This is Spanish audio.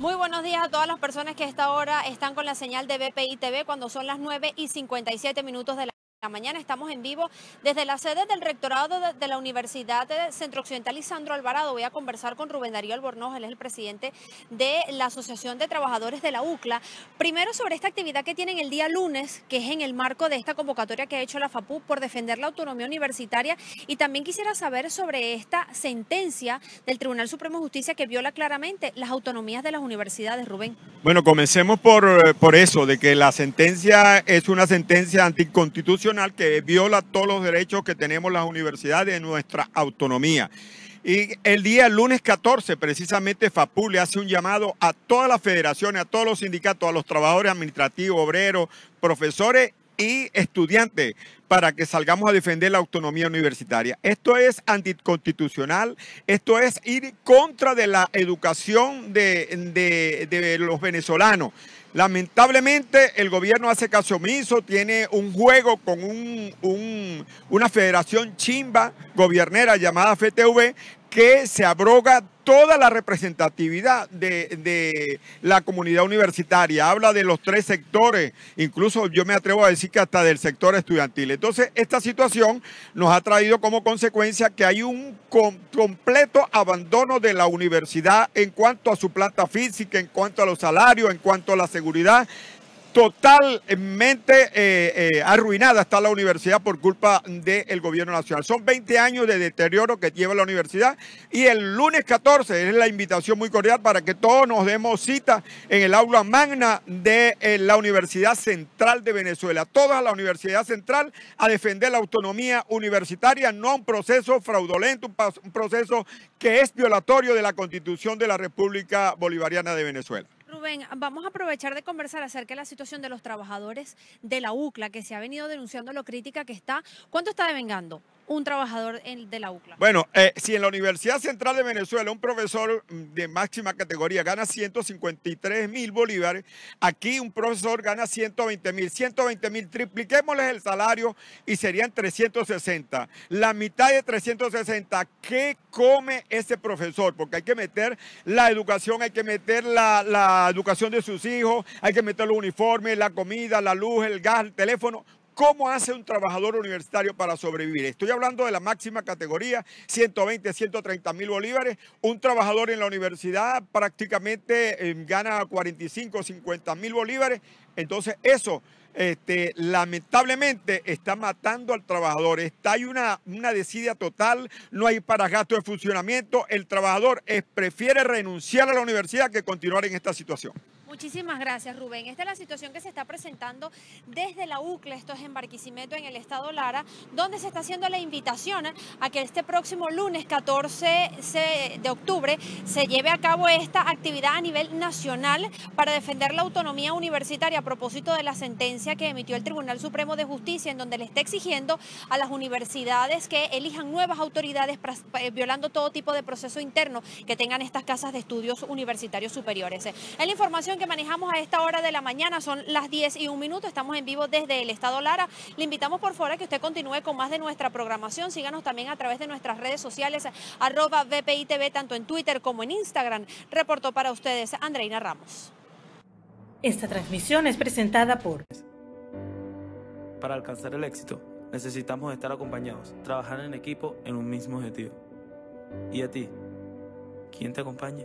Muy buenos días a todas las personas que a esta hora están con la señal de BPI TV cuando son las 9 y 57 minutos de la la mañana estamos en vivo desde la sede del rectorado de la Universidad Centro Occidental Isandro Alvarado. Voy a conversar con Rubén Darío Albornoz, él es el presidente de la Asociación de Trabajadores de la UCLA. Primero sobre esta actividad que tienen el día lunes, que es en el marco de esta convocatoria que ha hecho la FAPU por defender la autonomía universitaria. Y también quisiera saber sobre esta sentencia del Tribunal Supremo de Justicia que viola claramente las autonomías de las universidades, Rubén. Bueno, comencemos por, eh, por eso, de que la sentencia es una sentencia anticonstitucional que viola todos los derechos que tenemos las universidades de nuestra autonomía. Y el día lunes 14, precisamente FAPU le hace un llamado a todas las federaciones, a todos los sindicatos, a los trabajadores administrativos, obreros, profesores y estudiantes para que salgamos a defender la autonomía universitaria. Esto es anticonstitucional, esto es ir contra de la educación de, los venezolanos. Lamentablemente el gobierno hace caso omiso, tiene un juego con una federación chimba gobernera, llamada FTV que se abroga toda la representatividad de, de, la comunidad universitaria. Habla de los tres sectores, incluso yo me atrevo a decir que hasta del sector estudiantil. Entonces, esta situación nos ha traído como consecuencia que hay un completo abandono de la universidad en cuanto a su planta física, en cuanto a los salarios, en cuanto a la seguridad totalmente eh, eh, arruinada está la universidad por culpa del gobierno nacional. Son 20 años de deterioro que lleva la universidad y el lunes 14 es la invitación muy cordial para que todos nos demos cita en el aula magna de eh, la Universidad Central de Venezuela. Toda la Universidad Central a defender la autonomía universitaria, no un proceso fraudulento, un proceso que es violatorio de la Constitución de la República Bolivariana de Venezuela. Rubén, vamos a aprovechar de conversar acerca de la situación de los trabajadores de la UCLA, que se ha venido denunciando lo crítica que está. ¿Cuánto está devengando? un trabajador de la UCLA. Bueno, eh, si en la Universidad Central de Venezuela un profesor de máxima categoría gana 153 mil bolívares, aquí un profesor gana 120 mil. 120 mil, tripliquémosles el salario y serían 360. La mitad de 360, ¿qué come ese profesor? Porque hay que meter la educación, hay que meter la, la educación de sus hijos, hay que meter los uniformes, la comida, la luz, el gas, el teléfono ¿Cómo hace un trabajador universitario para sobrevivir? Estoy hablando de la máxima categoría, 120, 130 mil bolívares. Un trabajador en la universidad prácticamente em, gana 45, 50 mil bolívares. Entonces eso este, lamentablemente está matando al trabajador. Está, hay una, una desidia total, no hay para gasto de funcionamiento. El trabajador prefiere renunciar a la universidad que continuar en esta situación. Muchísimas gracias, Rubén. Esta es la situación que se está presentando desde la UCLE, esto es en en el estado Lara, donde se está haciendo la invitación a que este próximo lunes 14 de octubre se lleve a cabo esta actividad a nivel nacional para defender la autonomía universitaria a propósito de la sentencia que emitió el Tribunal Supremo de Justicia, en donde le está exigiendo a las universidades que elijan nuevas autoridades eh, violando todo tipo de proceso interno que tengan estas casas de estudios universitarios superiores. Es la información que manejamos a esta hora de la mañana, son las 10 y un minuto, estamos en vivo desde el Estado Lara. Le invitamos por fuera a que usted continúe con más de nuestra programación, síganos también a través de nuestras redes sociales, arroba tanto en Twitter como en Instagram. Reportó para ustedes Andreina Ramos. Esta transmisión es presentada por... Para alcanzar el éxito, necesitamos estar acompañados, trabajar en equipo en un mismo objetivo. ¿Y a ti? ¿Quién te acompaña?